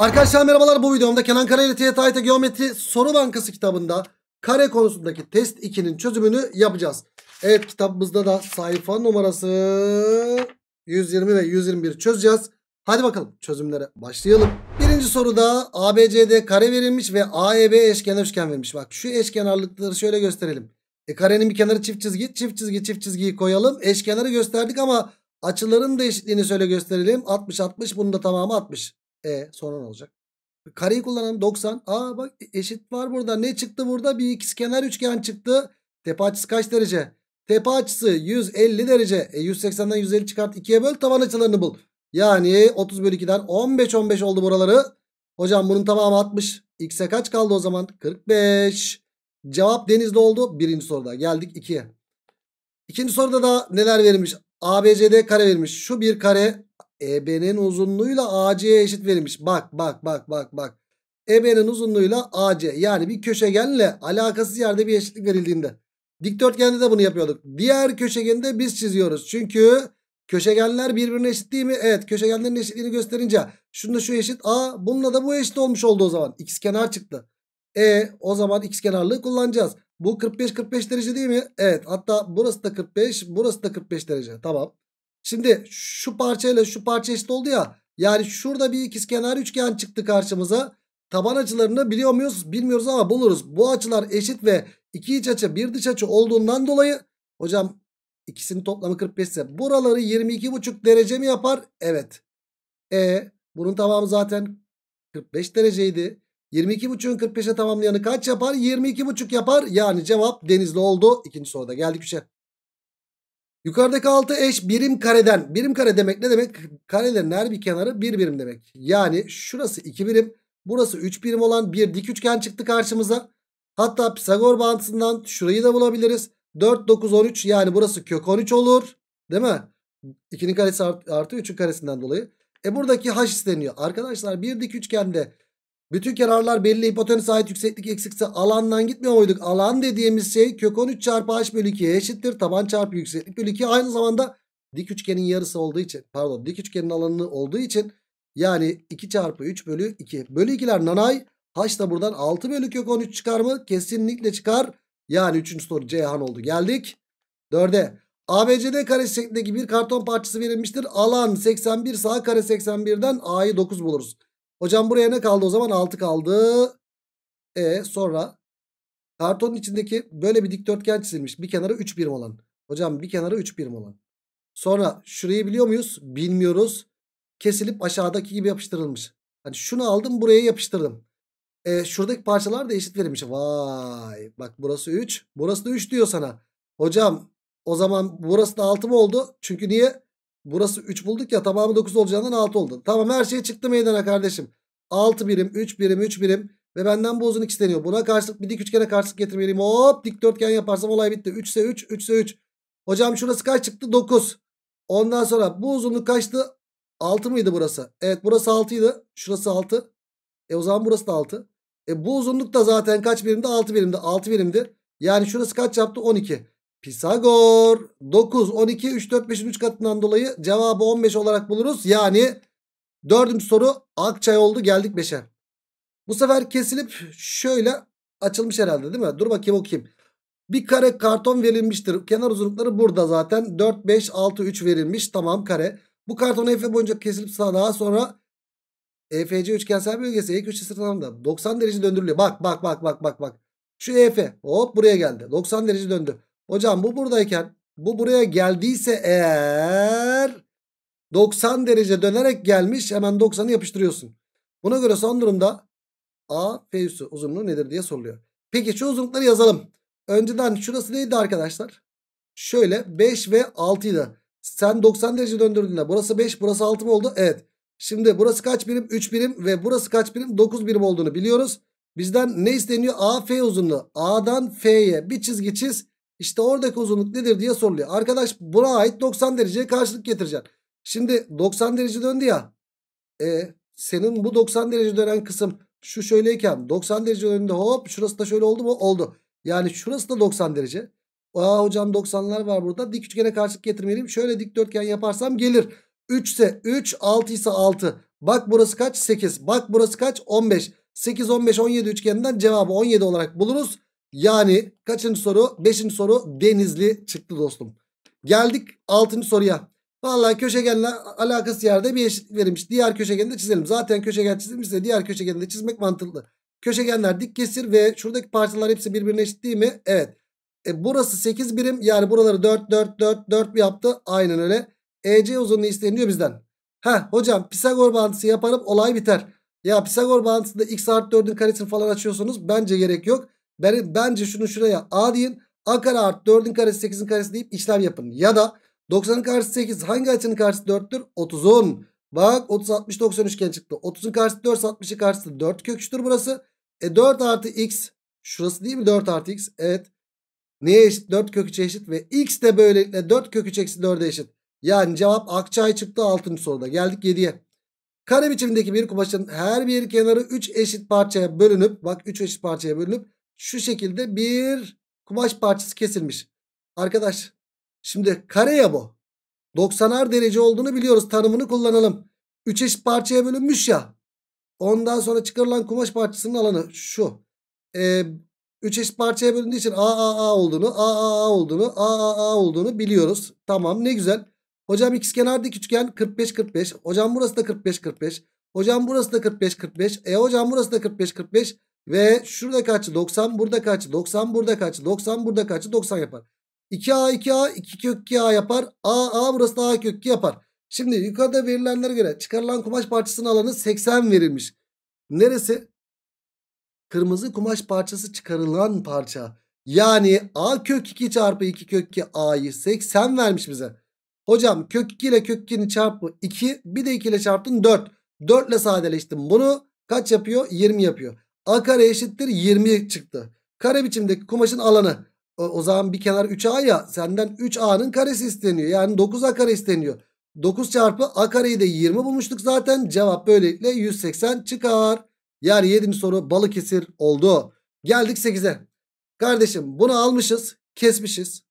Arkadaşlar merhabalar bu videomda Kenan Kara ile TYT Geometri Soru Bankası kitabında kare konusundaki test 2'nin çözümünü yapacağız. Evet kitabımızda da sayfa numarası 120 ve 121 çözeceğiz. Hadi bakalım çözümlere başlayalım. Birinci soruda ABCD kare verilmiş ve AEB eşkenar üçgen verilmiş. Bak şu eşkenarlıkları şöyle gösterelim. E karenin bir kenarı çift çizgi çift çizgi çift çizgiyi koyalım. Eşkenarı gösterdik ama açıların da söyle gösterelim. 60 60 bunun da tamamı 60. E sonra olacak? Kareyi kullanan 90. Aa bak e, eşit var burada. Ne çıktı burada? Bir ikizkenar üçgen çıktı. Tepe açısı kaç derece? Tepe açısı 150 derece. E 180'den 150 çıkart 2'ye böl tavan açılarını bul. Yani 30 bölü 2'den 15 15 oldu buraları. Hocam bunun tamamı 60. X'e kaç kaldı o zaman? 45. Cevap denizde oldu. Birinci soruda geldik 2'ye. İkinci soruda da neler verilmiş? ABCD kare verilmiş. Şu bir kare EB'nin uzunluğuyla AC'ye eşit verilmiş. Bak bak bak bak bak. EB'nin uzunluğuyla AC yani bir köşegenle alakasız yerde bir eşitlik verildiğinde. Dikdörtgende de bunu yapıyorduk. Diğer köşegende biz çiziyoruz. Çünkü köşegenler birbirine eşit değil mi? Evet köşegenlerin eşitliğini gösterince şunda şu eşit A bununla da bu eşit olmuş oldu o zaman. X kenar çıktı. E o zaman x kenarlığı kullanacağız. Bu 45-45 derece değil mi? Evet hatta burası da 45 burası da 45 derece. Tamam. Şimdi şu parçayla şu parça eşit oldu ya. Yani şurada bir ikizkenar üçgen çıktı karşımıza. Taban açılarını biliyor muyuz? Bilmiyoruz ama buluruz. Bu açılar eşit ve iki iç açı bir dış açı olduğundan dolayı hocam ikisinin toplamı 45 ise buraları 22,5 derece mi yapar? Evet. E bunun tamamı zaten 45 dereceydi. 22,5'ün 45'e tamamlayanı kaç yapar? 22,5 yapar. Yani cevap denizli oldu. İkinci soruda geldik şey. Yukarıdaki 6 eş birim kareden. Birim kare demek ne demek? Karelerin her bir kenarı bir birim demek. Yani şurası 2 birim. Burası 3 birim olan bir dik üçgen çıktı karşımıza. Hatta Pisagor bağıntısından şurayı da bulabiliriz. 4, 9, 13 yani burası kök 13 olur. Değil mi? 2'nin karesi artı 3'ün karesinden dolayı. E buradaki h isteniyor. Arkadaşlar bir dik üçgende bütün kenarlar belli Hipotenüs ait yükseklik eksikse alandan gitmiyor muyduk? Alan dediğimiz şey kök 13 çarpı h bölü 2'ye eşittir. Taban çarpı yükseklik bölü 2 aynı zamanda dik üçgenin yarısı olduğu için pardon dik üçgenin alanını olduğu için yani 2 çarpı 3 bölü 2. Bölü 2'ler nanay. H da buradan 6 bölü kök 13 çıkar mı? Kesinlikle çıkar. Yani 3. soru Ceyhan oldu. Geldik. 4'e. ABCD karesi şeklindeki bir karton parçası verilmiştir. Alan 81 sağ kare 81'den A'yı 9 buluruz. Hocam buraya ne kaldı o zaman? 6 kaldı. E sonra kartonun içindeki böyle bir dikdörtgen çizilmiş. Bir kenarı 3 birim olan. Hocam bir kenarı 3 birim olan. Sonra şurayı biliyor muyuz? Bilmiyoruz. Kesilip aşağıdaki gibi yapıştırılmış. Hani şunu aldım buraya yapıştırdım. E, şuradaki parçalar da eşit verilmiş. Vay bak burası 3. Burası da 3 diyor sana. Hocam o zaman burası da 6 mı oldu? Çünkü niye? Burası 3 bulduk ya tamamı 9 olacağından 6 oldu. Tamam her şey çıktı meydana kardeşim. 6 birim 3 birim 3 birim ve benden bu uzun isteniyor. Buna karşılık bir dik üçgene karşılık getirmeliyim. Hop dikdörtgen yaparsam olay bitti. 3 ise 3 3 ise 3. Hocam şurası kaç çıktı? 9. Ondan sonra bu uzunluk kaçtı? 6 mıydı burası? Evet burası 6'ydı. Şurası 6. E o zaman burası da 6. E bu uzunluk da zaten kaç birimdi? 6 birimdi. 6 birimdi. Yani şurası kaç yaptı? 12. Pisagor 9, 12, 3, 4, 5'in 3 katından dolayı cevabı 15 olarak buluruz. Yani dördüncü soru Akçay oldu geldik 5'e. Bu sefer kesilip şöyle açılmış herhalde değil mi? Dur bakayım okuyayım. Bir kare karton verilmiştir. Kenar uzunlukları burada zaten. 4, 5, 6, 3 verilmiş. Tamam kare. Bu karton EF boyunca kesilip sağa daha sonra EFC üçgensel bölgesi E köşesi sırtlanında 90 derece döndürülüyor. Bak bak bak bak bak bak. Şu EF hop buraya geldi. 90 derece döndü. Hocam bu buradayken bu buraya geldiyse eğer 90 derece dönerek gelmiş hemen 90'ı yapıştırıyorsun. Buna göre son durumda A F üssü uzunluğu nedir diye soruluyor. Peki şu uzunlukları yazalım. Önceden şurası neydi arkadaşlar? Şöyle 5 ve 6'ydı. Sen 90 derece döndürdüğünde burası 5 burası 6 mı oldu? Evet. Şimdi burası kaç birim? 3 birim ve burası kaç birim? 9 birim olduğunu biliyoruz. Bizden ne isteniyor? A-F uzunluğu. A'dan F'ye bir çizgi çiz. İşte oradaki uzunluk nedir diye soruluyor. Arkadaş buna ait 90 dereceye karşılık getireceksin. Şimdi 90 derece döndü ya. E, senin bu 90 derece dönen kısım şu şöyleyken 90 derece döndü hop şurası da şöyle oldu mu? Oldu. Yani şurası da 90 derece. Aa hocam 90'lar var burada. Dik üçgene karşılık getirmeliyim. Şöyle dikdörtgen yaparsam gelir. 3 ise 3, 6 ise 6. Bak burası kaç? 8. Bak burası kaç? 15. 8, 15, 17 üçgeninden cevabı 17 olarak buluruz. Yani kaçıncı soru? Beşinci soru denizli çıktı dostum. Geldik altıncı soruya. Vallahi köşegenle alakası yerde bir eşit verilmiş. Diğer köşegeni de çizelim. Zaten köşegen çizilmişse diğer köşegeni de çizmek mantıklı. Köşegenler dik kesir ve şuradaki parçalar hepsi birbirine eşit değil mi? Evet. E, burası 8 birim. Yani buraları 4 4 4 4 mi yaptı? Aynen öyle. EC uzunluğu isteniyor bizden. Ha hocam Pisagor bağıntısı yaparım olay biter. Ya Pisagor bağıntısında x artı 4'ün karesini falan açıyorsunuz. Bence gerek yok. Ben, bence şunu şuraya a deyin. A kare artı 4'ün karesi 8'in karesi deyip işlem yapın. Ya da 90'ın karesi 8 hangi açının karesi 4'tür? 30'un. Bak 30 60 90 üçgen çıktı. 30'un karesi 4 60'ın karesi 4 köküçtür burası. E 4 artı x şurası değil mi 4 artı x? Evet. Neye eşit? 4 kök eşit ve x de böylelikle 4 kök eksi 4'e eşit. Yani cevap Akçay çıktı 6. soruda. Geldik 7'ye. Kare biçimindeki bir kumaşın her bir kenarı 3 eşit parçaya bölünüp bak 3 eşit parçaya bölünüp şu şekilde bir kumaş parçası kesilmiş. Arkadaş şimdi kare ya bu. 90'ar derece olduğunu biliyoruz. Tanımını kullanalım. 3 eşit parçaya bölünmüş ya. Ondan sonra çıkarılan kumaş parçasının alanı şu. Ee, 3 eşit parçaya bölündüğü için AAA olduğunu, AAA olduğunu, AAA olduğunu biliyoruz. Tamam ne güzel. Hocam ikizkenar dik üçgen 45 45. Hocam burası da 45 45. Hocam burası da 45 45. E hocam burası da 45 45. Ve şurada kaçı 90 burada kaçı 90 burada kaçı 90 burada kaçı 90 yapar. 2A 2A 2 kök 2A yapar. A A burası da A kök 2 yapar. Şimdi yukarıda verilenlere göre çıkarılan kumaş parçasının alanı 80 verilmiş. Neresi? Kırmızı kumaş parçası çıkarılan parça. Yani A kök 2 çarpı 2 kök 2 A'yı 80 vermiş bize. Hocam kök 2 ile kök 2'nin çarpı 2 bir de 2 ile çarptın 4. 4 ile sadeleştim bunu kaç yapıyor? 20 yapıyor. A kare eşittir 20 çıktı. Kare biçimdeki kumaşın alanı. O, o zaman bir kenar 3A ya senden 3A'nın karesi isteniyor. Yani 9A kare isteniyor. 9 çarpı A kareyi de 20 bulmuştuk zaten. Cevap böylelikle 180 çıkar. Yani 7. soru Balıkesir oldu. Geldik 8'e. Kardeşim bunu almışız. Kesmişiz.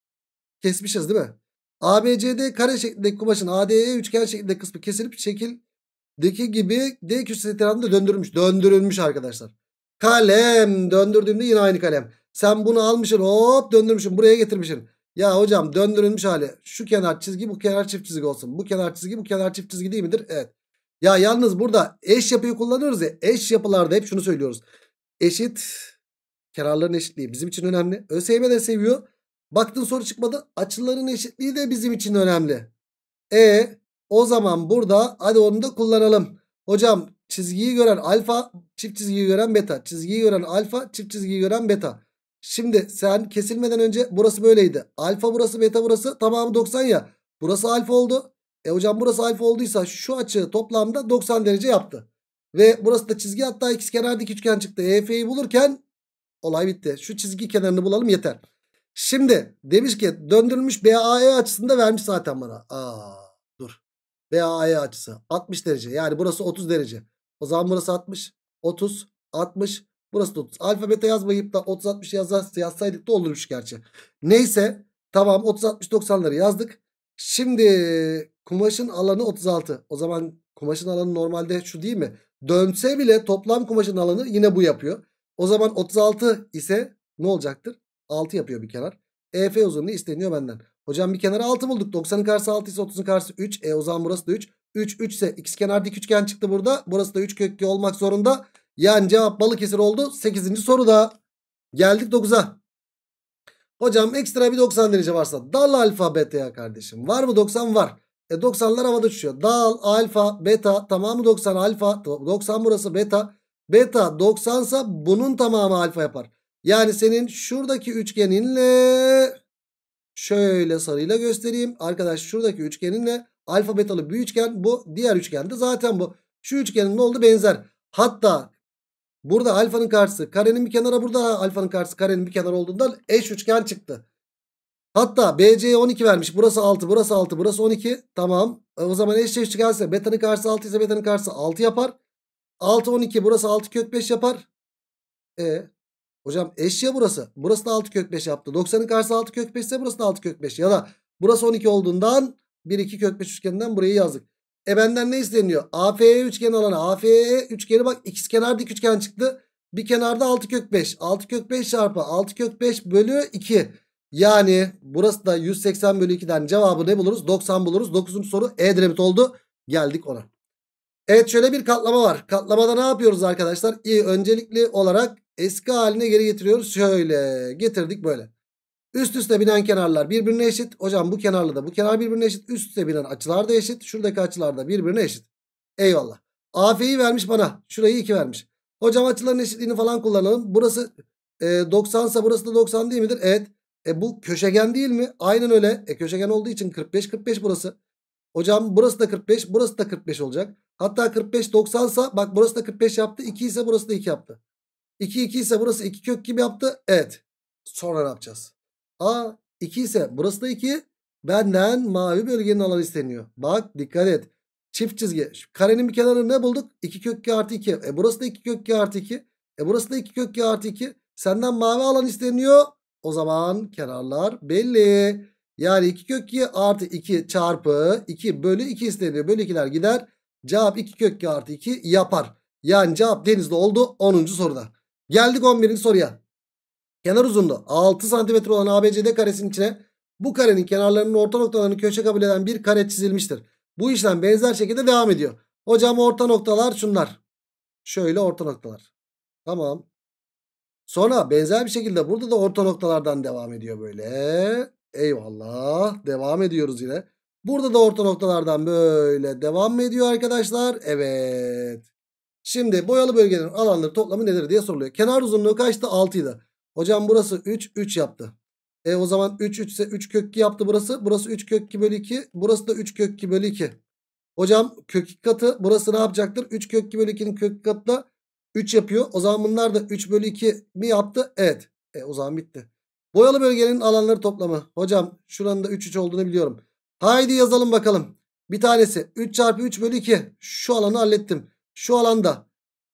Kesmişiz değil mi? ABCD kare şeklindeki kumaşın ADE üçgen şeklinde kısmı kesilip şekildeki gibi D köşesi etrafında döndürülmüş. Döndürülmüş arkadaşlar. Kalem döndürdüğümde yine aynı kalem. Sen bunu almışsın hop döndürmüşsün buraya getirmişsin. Ya hocam döndürülmüş hali şu kenar çizgi bu kenar çift çizgi olsun. Bu kenar çizgi bu kenar çift çizgi değil midir? Evet. Ya yalnız burada eş yapıyı kullanıyoruz ya eş yapılarda hep şunu söylüyoruz. Eşit kenarların eşitliği bizim için önemli. ÖSYM de seviyor. Baktın soru çıkmadı. Açıların eşitliği de bizim için önemli. E o zaman burada hadi onu da kullanalım. Hocam Çizgiyi gören alfa, çift çizgiyi gören beta. Çizgiyi gören alfa, çift çizgiyi gören beta. Şimdi sen kesilmeden önce burası böyleydi. Alfa burası, beta burası. Tamamı 90 ya. Burası alfa oldu. E hocam burası alfa olduysa şu açı toplamda 90 derece yaptı. Ve burası da çizgi hatta ikizkenar dik üçgen çıktı. EF'yi bulurken olay bitti. Şu çizgi kenarını bulalım yeter. Şimdi demiş ki döndürülmüş BAE açısında vermiş zaten bana. Aa, dur. BAE açısı 60 derece. Yani burası 30 derece. O zaman burası 60. 30. 60. Burası da 30. Alfabete yazmayıp da 30 60 yazsaydık da olurmuş gerçi. Neyse tamam 30 60 90'ları yazdık. Şimdi kumaşın alanı 36. O zaman kumaşın alanı normalde şu değil mi? Dönse bile toplam kumaşın alanı yine bu yapıyor. O zaman 36 ise ne olacaktır? 6 yapıyor bir kenar. EF uzunluğu isteniyor benden. Hocam bir kenara 6 bulduk. 90'ın karşısı 6 ise 30'un karşısı 3. E o zaman burası da 3. 3 3 ise kenar dik üçgen çıktı burada. Burası da 3 kökü olmak zorunda. Yani cevap Balıkesir oldu. 8. soruda geldik 9'a. Hocam ekstra bir 90 derece varsa dal alfa beta ya kardeşim. Var mı 90 var. E 90'lar havada uçuyor. Dal alfa beta tamamı 90 alfa 90 burası beta. Beta 90 sa bunun tamamı alfa yapar. Yani senin şuradaki üçgeninle şöyle sarıyla göstereyim. Arkadaş şuradaki üçgeninle Alfa betalı bir üçgen bu. Diğer üçgen de zaten bu. Şu üçgenin ne oldu? Benzer. Hatta burada alfanın karşısı karenin bir kenara burada alfanın karşısı karenin bir kenara olduğundan eş üçgen çıktı. Hatta BC'ye 12 vermiş. Burası 6, burası 6, burası 12. Tamam. E, o zaman eş eşitlikse betanın karşısı 6 ise betanın karşısı 6 yapar. 6 12 burası 6 kök 5 yapar. E hocam eş ya burası. Burası da 6 kök 5 yaptı. 90'ın karşısı 6 kök 5 ise burası da 6 kök 5. Ya da burası 12 olduğundan 1 2 kök 5 üçgeninden burayı yazdık. E benden ne isteniyor? AFE üçgen alanı. AFE üçgeni bak x ikizkenar dik üçgen çıktı. Bir kenarda 6 kök 5. 6 kök 5 çarpı 6 kök 5 bölü 2. Yani burası da 180 bölü 2'den cevabı ne buluruz? 90 buluruz. 9. soru E-Dremit oldu. Geldik ona. Evet şöyle bir katlama var. Katlamada ne yapıyoruz arkadaşlar? İyi öncelikli olarak eski haline geri getiriyoruz. Şöyle getirdik böyle. Üst üste binen kenarlar birbirine eşit. Hocam bu kenarla da bu kenar birbirine eşit. Üst üste binen açılar da eşit. Şuradaki açılar da birbirine eşit. Eyvallah. AF'yi vermiş bana. Şurayı 2 vermiş. Hocam açıların eşitliğini falan kullanalım. Burası e, 90 ise burası da 90 değil midir? Evet. E bu köşegen değil mi? Aynen öyle. E köşegen olduğu için 45 45 burası. Hocam burası da 45 burası da 45 olacak. Hatta 45 90 ise bak burası da 45 yaptı. 2 ise burası da 2 yaptı. 2 2 ise burası 2 kök gibi yaptı. Evet. Sonra ne yapacağız? A 2 ise burası da 2. Benden mavi bölgenin alanı isteniyor. Bak dikkat et. Çift çizgi. Şu karenin bir kenarı ne bulduk? 2 kök G artı 2. E burası da 2 kök G artı 2. E burası da 2 kök G artı 2. Senden mavi alan isteniyor. O zaman kenarlar belli. Yani 2 kök G artı 2 çarpı 2 bölü 2 isteniyor. Bölü 2'ler gider. Cevap 2 kök G artı 2 yapar. Yani cevap denizde oldu 10. soruda. Geldik 11. soruya kenar uzunluğu 6 cm olan ABCD karesinin içine bu karenin kenarlarının orta noktalarını köşe kabul eden bir kare çizilmiştir. Bu işlem benzer şekilde devam ediyor. Hocam orta noktalar şunlar. Şöyle orta noktalar. Tamam. Sonra benzer bir şekilde burada da orta noktalardan devam ediyor böyle. Eyvallah. Devam ediyoruz yine. Burada da orta noktalardan böyle devam mı ediyor arkadaşlar? Evet. Şimdi boyalı bölgenin alanları toplamı nedir diye soruluyor. Kenar uzunluğu kaçtı? 6 idi. Hocam burası 3 3 yaptı. E o zaman 3 3 ise 3 kök 2 yaptı burası. Burası 3 kök 2 bölü 2. Burası da 3 kök 2 bölü 2. Hocam kök 2 katı burası ne yapacaktır? 3 kök 2 bölü 2'nin kök katı da 3 yapıyor. O zaman bunlar da 3 bölü 2 mi yaptı? Evet. E o zaman bitti. Boyalı bölgenin alanları toplamı. Hocam şuranın da 3 3 olduğunu biliyorum. Haydi yazalım bakalım. Bir tanesi 3 çarpı 3 bölü 2. Şu alanı hallettim. Şu alanda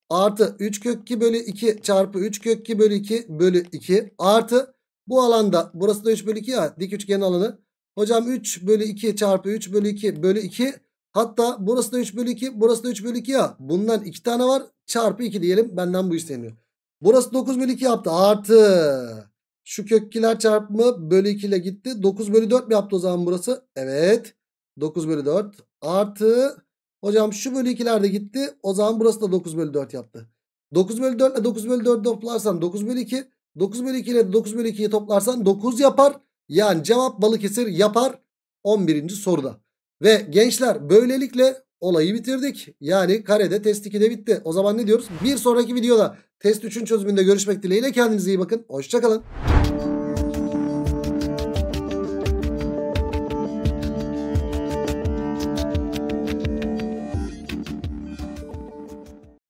artı 3 kök 2 bölü 2 çarpı 3 kök 2 bölü 2 bölü 2 artı bu alanda burası da 3 bölü 2 ya dik üçgen alanı. Hocam 3 bölü 2 çarpı 3 bölü 2 bölü 2 hatta burası da 3 bölü 2 burası da 3 bölü 2 ya bundan 2 tane var çarpı 2 diyelim benden bu isteniyor. Burası 9 bölü 2 yaptı artı şu kök kökkiler çarpımı bölü 2 ile gitti 9 bölü 4 mi yaptı o zaman burası? Evet 9 bölü 4 artı Hocam şu bölü 2'ler gitti. O zaman burası da 9 bölü 4 yaptı. 9 bölü 4 ile 9 bölü 4 toplarsan 9 bölü 2. 9 bölü 2 ile 9 bölü 2'yi toplarsan 9 yapar. Yani cevap Balıkesir yapar 11. soruda. Ve gençler böylelikle olayı bitirdik. Yani karede test 2'de bitti. O zaman ne diyoruz? Bir sonraki videoda test 3'ün çözümünde görüşmek dileğiyle kendinize iyi bakın. Hoşçakalın.